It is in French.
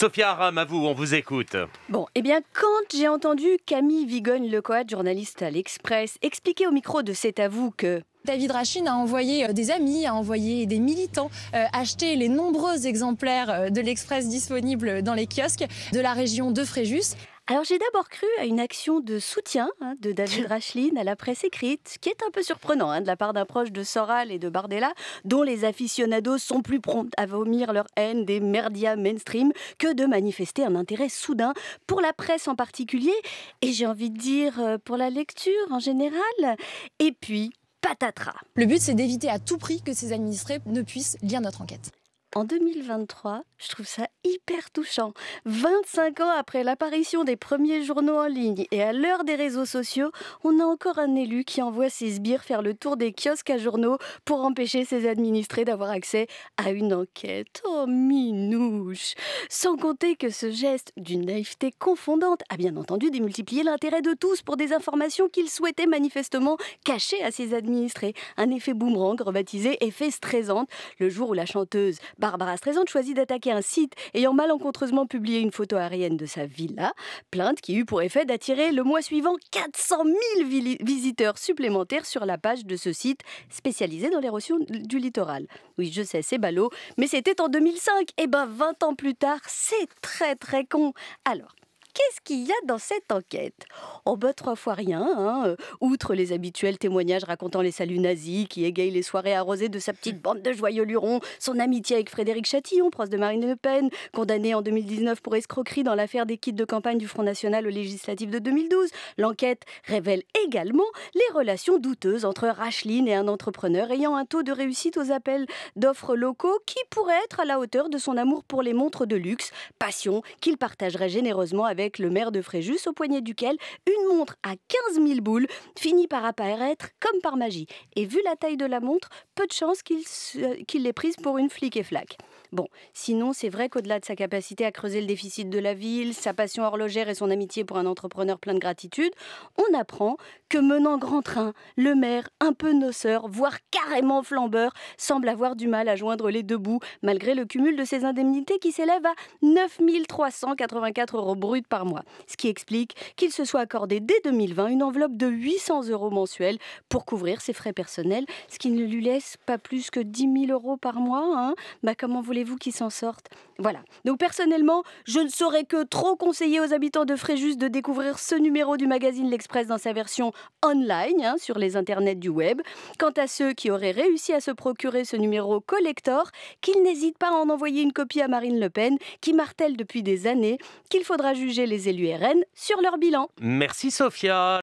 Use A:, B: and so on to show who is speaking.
A: Sophia Aram, à vous, on vous écoute. Bon, eh bien, quand j'ai entendu Camille Vigogne-Lecoat, journaliste à l'Express, expliquer au micro de C'est à vous que David Rachine a envoyé euh, des amis, a envoyé des militants euh, acheter les nombreux exemplaires euh, de l'Express disponibles dans les kiosques de la région de Fréjus. Alors j'ai d'abord cru à une action de soutien hein, de David Racheline à la presse écrite, qui est un peu surprenant hein, de la part d'un proche de Soral et de Bardella, dont les aficionados sont plus prompts à vomir leur haine des merdias mainstream que de manifester un intérêt soudain pour la presse en particulier, et j'ai envie de dire euh, pour la lecture en général. Et puis, patatras. Le but, c'est d'éviter à tout prix que ces administrés ne puissent lire notre enquête en 2023, je trouve ça hyper touchant. 25 ans après l'apparition des premiers journaux en ligne et à l'heure des réseaux sociaux, on a encore un élu qui envoie ses sbires faire le tour des kiosques à journaux pour empêcher ses administrés d'avoir accès à une enquête. Oh minouche Sans compter que ce geste d'une naïveté confondante a bien entendu démultiplié l'intérêt de tous pour des informations qu'il souhaitait manifestement cacher à ses administrés. Un effet boomerang rebaptisé effet stressante le jour où la chanteuse Barbara Streisand choisit d'attaquer un site ayant malencontreusement publié une photo aérienne de sa villa, plainte qui eut pour effet d'attirer le mois suivant 400 000 visiteurs supplémentaires sur la page de ce site spécialisé dans l'érosion du littoral. Oui, je sais, c'est ballot, mais c'était en 2005. Et eh ben 20 ans plus tard, c'est très très con. Alors, qu'est-ce qu'il y a dans cette enquête en bas trois fois rien. Hein, euh, outre les habituels témoignages racontant les saluts nazis qui égayent les soirées arrosées de sa petite bande de joyeux lurons, son amitié avec Frédéric Chatillon, proche de Marine Le Pen, condamné en 2019 pour escroquerie dans l'affaire des kits de campagne du Front National aux législatives de 2012. L'enquête révèle également les relations douteuses entre Racheline et un entrepreneur ayant un taux de réussite aux appels d'offres locaux qui pourrait être à la hauteur de son amour pour les montres de luxe, passion qu'il partagerait généreusement avec le maire de Fréjus, au poignet duquel une montre à 15 000 boules finit par apparaître comme par magie. Et vu la taille de la montre, peu de chance euh, qu'il l'ait prise pour une flic et flaque. Bon, sinon, c'est vrai qu'au-delà de sa capacité à creuser le déficit de la ville, sa passion horlogère et son amitié pour un entrepreneur plein de gratitude, on apprend que menant grand train, le maire, un peu noceur, voire carrément flambeur, semble avoir du mal à joindre les deux bouts, malgré le cumul de ses indemnités qui s'élèvent à 9 384 euros bruts par mois. Ce qui explique qu'il se soit accordé dès 2020 une enveloppe de 800 euros mensuels pour couvrir ses frais personnels, ce qui ne lui laisse pas plus que 10 000 euros par mois. Hein. bah, comment vous qui s'en sortent Voilà. Donc personnellement, je ne saurais que trop conseiller aux habitants de Fréjus de découvrir ce numéro du magazine L'Express dans sa version online hein, sur les internets du web. Quant à ceux qui auraient réussi à se procurer ce numéro collector, qu'ils n'hésitent pas à en envoyer une copie à Marine Le Pen, qui martèle depuis des années qu'il faudra juger les élus RN sur leur bilan. Merci Sophia.